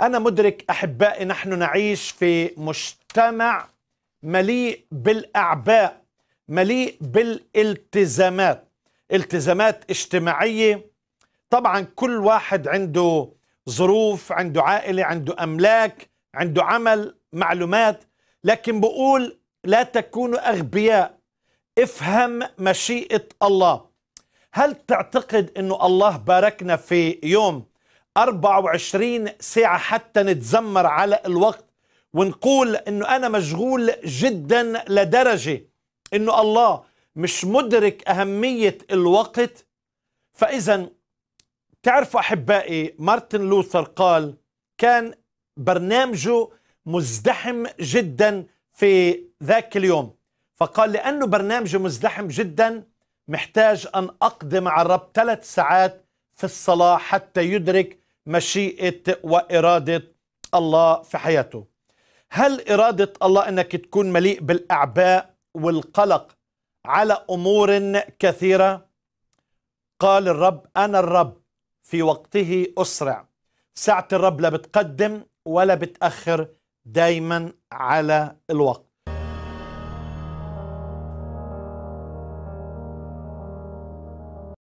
أنا مدرك أحبائي نحن نعيش في مجتمع مليء بالأعباء مليء بالالتزامات التزامات اجتماعية طبعا كل واحد عنده ظروف عنده عائلة عنده أملاك عنده عمل معلومات لكن بقول لا تكونوا أغبياء افهم مشيئة الله هل تعتقد أنه الله باركنا في يوم 24 ساعة حتى نتذمر على الوقت ونقول انه انا مشغول جدا لدرجة انه الله مش مدرك اهمية الوقت فاذا تعرفوا احبائي مارتن لوثر قال كان برنامجه مزدحم جدا في ذاك اليوم فقال لانه برنامجه مزدحم جدا محتاج ان اقدم على الرب ثلاث ساعات في الصلاه حتى يدرك مشيئة وإرادة الله في حياته هل إرادة الله أنك تكون مليء بالأعباء والقلق على أمور كثيرة قال الرب أنا الرب في وقته أسرع ساعة الرب لا بتقدم ولا بتأخر دايما على الوقت